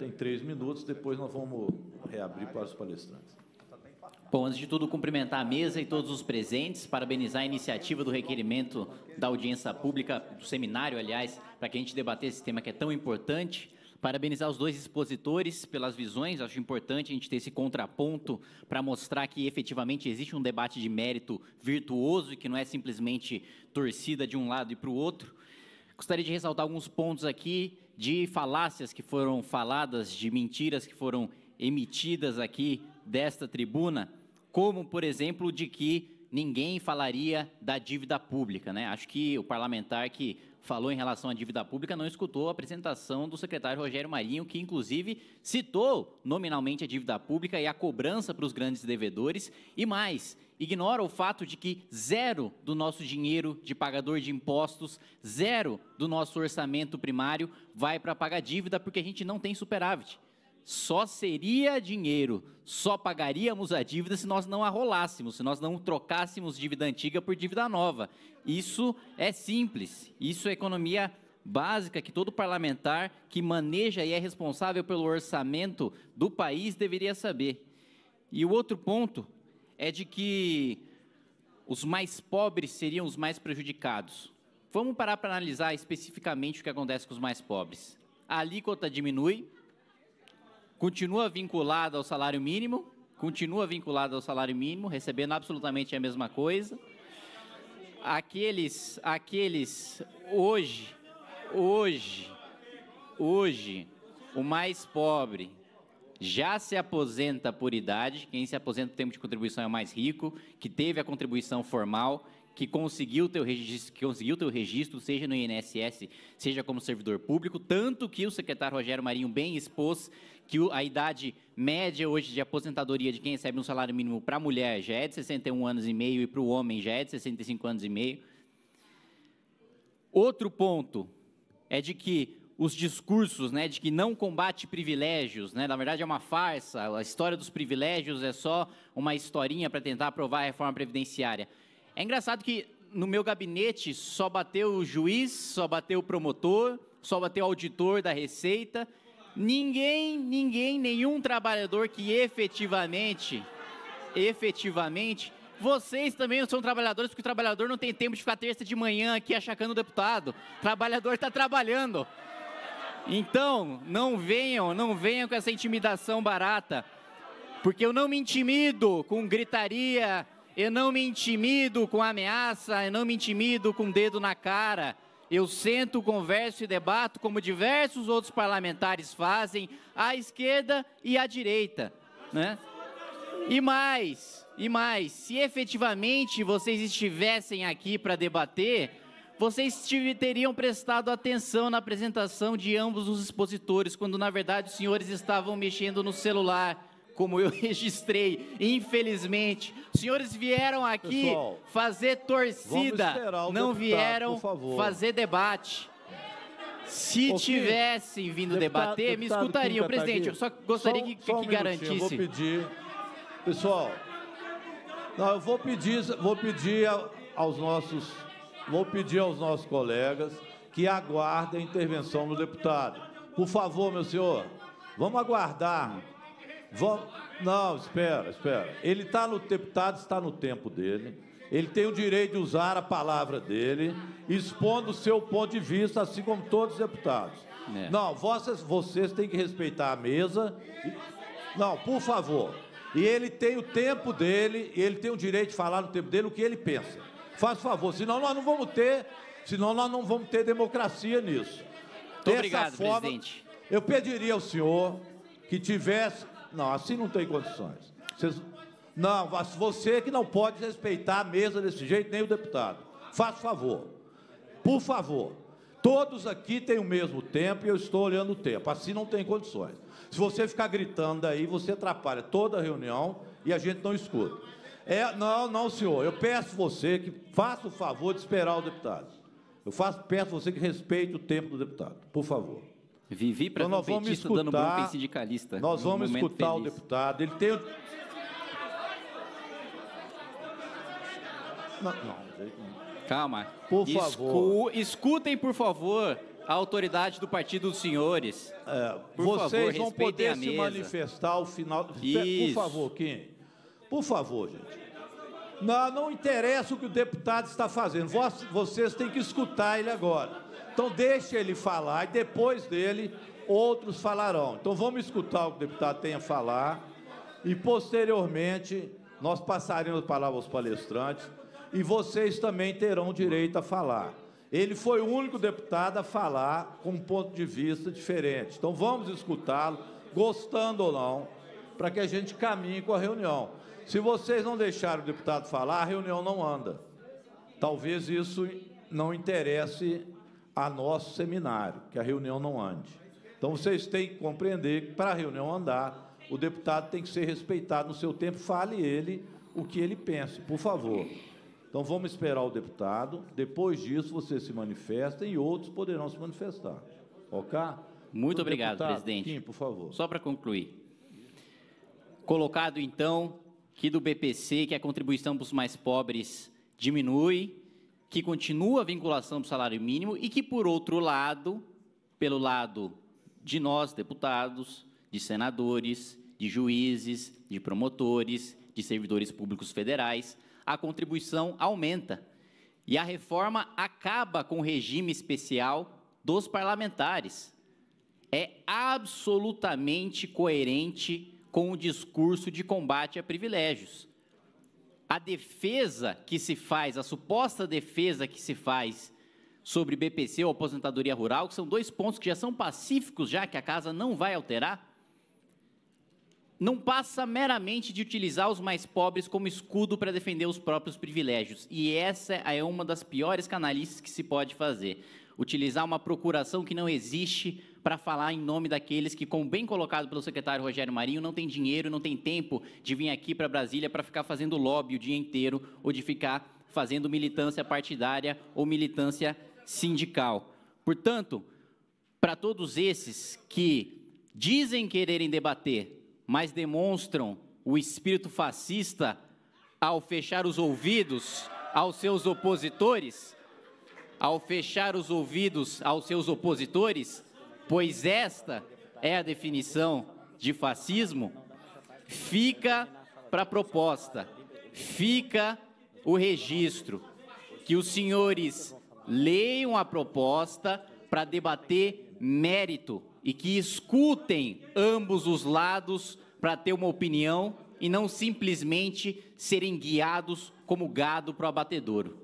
tem três minutos, depois nós vamos reabrir para os palestrantes. Bom, antes de tudo, cumprimentar a mesa e todos os presentes, parabenizar a iniciativa do requerimento da audiência pública, do seminário, aliás, para que a gente debater esse tema que é tão importante. Parabenizar os dois expositores pelas visões, acho importante a gente ter esse contraponto para mostrar que efetivamente existe um debate de mérito virtuoso e que não é simplesmente torcida de um lado e para o outro. Gostaria de ressaltar alguns pontos aqui de falácias que foram faladas, de mentiras que foram emitidas aqui desta tribuna, como, por exemplo, de que ninguém falaria da dívida pública. Né? Acho que o parlamentar que falou em relação à dívida pública não escutou a apresentação do secretário Rogério Marinho, que inclusive citou nominalmente a dívida pública e a cobrança para os grandes devedores. E mais, ignora o fato de que zero do nosso dinheiro de pagador de impostos, zero do nosso orçamento primário vai para pagar dívida porque a gente não tem superávit. Só seria dinheiro, só pagaríamos a dívida se nós não arrolássemos, se nós não trocássemos dívida antiga por dívida nova. Isso é simples, isso é economia básica que todo parlamentar que maneja e é responsável pelo orçamento do país deveria saber. E o outro ponto é de que os mais pobres seriam os mais prejudicados. Vamos parar para analisar especificamente o que acontece com os mais pobres. A alíquota diminui, continua vinculada ao salário mínimo, continua vinculada ao salário mínimo, recebendo absolutamente a mesma coisa. Aqueles, aqueles hoje, hoje, hoje, o mais pobre já se aposenta por idade, quem se aposenta no tempo de contribuição é o mais rico, que teve a contribuição formal, que conseguiu teu registro, que conseguiu teu registro, seja no INSS, seja como servidor público, tanto que o secretário Rogério Marinho bem expôs que a idade média hoje de aposentadoria de quem recebe um salário mínimo para a mulher já é de 61 anos e meio e para o homem já é de 65 anos e meio. Outro ponto é de que os discursos né, de que não combate privilégios, né, na verdade é uma farsa, a história dos privilégios é só uma historinha para tentar aprovar a reforma previdenciária. É engraçado que no meu gabinete só bateu o juiz, só bateu o promotor, só bateu o auditor da Receita. Ninguém, ninguém, nenhum trabalhador que efetivamente, efetivamente, vocês também são trabalhadores, porque o trabalhador não tem tempo de ficar terça de manhã aqui achacando o deputado. O trabalhador está trabalhando. Então, não venham, não venham com essa intimidação barata, porque eu não me intimido com gritaria, eu não me intimido com ameaça, eu não me intimido com dedo na cara. Eu sento, converso e debato, como diversos outros parlamentares fazem, à esquerda e à direita. Né? E mais, e mais, se efetivamente vocês estivessem aqui para debater, vocês teriam prestado atenção na apresentação de ambos os expositores, quando na verdade os senhores estavam mexendo no celular como eu registrei, infelizmente. Os senhores vieram aqui Pessoal, fazer torcida, não deputado, vieram fazer debate. Se tivessem vindo deputado, debater, deputado me escutariam. Presidente, eu só gostaria só, que, só um que garantisse. Eu vou pedir. Pessoal, não, eu vou pedir, vou pedir aos nossos vou pedir aos nossos colegas que aguardem a intervenção do deputado. Por favor, meu senhor, vamos aguardar. Vamos... Não, espera, espera. Ele está no deputado, está no tempo dele. Ele tem o direito de usar a palavra dele, expondo o seu ponto de vista, assim como todos os deputados. É. Não, vocês, vocês têm que respeitar a mesa. Não, por favor. E ele tem o tempo dele, ele tem o direito de falar no tempo dele o que ele pensa. Faz favor, senão nós não vamos ter, senão nós não vamos ter democracia nisso. Muito obrigado, forma, presidente. Eu pediria ao senhor que tivesse. Não, assim não tem condições. Vocês... Não, você que não pode respeitar a mesa desse jeito, nem o deputado. Faz favor. Por favor. Todos aqui têm o mesmo tempo e eu estou olhando o tempo. Assim não tem condições. Se você ficar gritando aí, você atrapalha toda a reunião e a gente não escuta. É, não, não, senhor. Eu peço você que faça o favor de esperar o deputado. Eu faço, peço você que respeite o tempo do deputado, por favor. Vivi para então, nós vamos escutar, dando bronca em sindicalista. Nós vamos escutar feliz. o deputado. Ele tem. Não, não. Calma. Por Escu... favor. Escutem, por favor, a autoridade do partido dos senhores. É, vocês favor, vão poder se manifestar ao final. Isso. Por favor, Kim. Por favor, gente. Não, não interessa o que o deputado está fazendo. Vocês têm que escutar ele agora. Então, deixe ele falar e depois dele, outros falarão. Então, vamos escutar o que o deputado tem a falar e, posteriormente, nós passaremos a palavra aos palestrantes e vocês também terão direito a falar. Ele foi o único deputado a falar com um ponto de vista diferente. Então, vamos escutá-lo, gostando ou não, para que a gente caminhe com a reunião. Se vocês não deixarem o deputado falar, a reunião não anda. Talvez isso não interesse a nosso seminário, que a reunião não ande. Então, vocês têm que compreender que, para a reunião andar, o deputado tem que ser respeitado no seu tempo. Fale ele o que ele pensa, por favor. Então, vamos esperar o deputado. Depois disso, você se manifesta e outros poderão se manifestar. Ok? Muito o então, obrigado, deputado, presidente. por favor. Só para concluir. Colocado, então, que do BPC, que a contribuição para os mais pobres diminui, que continua a vinculação do salário mínimo e que, por outro lado, pelo lado de nós, deputados, de senadores, de juízes, de promotores, de servidores públicos federais, a contribuição aumenta. E a reforma acaba com o regime especial dos parlamentares. É absolutamente coerente com o discurso de combate a privilégios. A defesa que se faz, a suposta defesa que se faz sobre BPC ou aposentadoria rural, que são dois pontos que já são pacíficos, já que a casa não vai alterar, não passa meramente de utilizar os mais pobres como escudo para defender os próprios privilégios. E essa é uma das piores canalices que se pode fazer utilizar uma procuração que não existe para falar em nome daqueles que, como bem colocado pelo secretário Rogério Marinho, não tem dinheiro, não tem tempo de vir aqui para Brasília para ficar fazendo lobby o dia inteiro ou de ficar fazendo militância partidária ou militância sindical. Portanto, para todos esses que dizem quererem debater, mas demonstram o espírito fascista ao fechar os ouvidos aos seus opositores, ao fechar os ouvidos aos seus opositores, pois esta é a definição de fascismo, fica para a proposta, fica o registro. Que os senhores leiam a proposta para debater mérito e que escutem ambos os lados para ter uma opinião e não simplesmente serem guiados como gado para o abatedouro.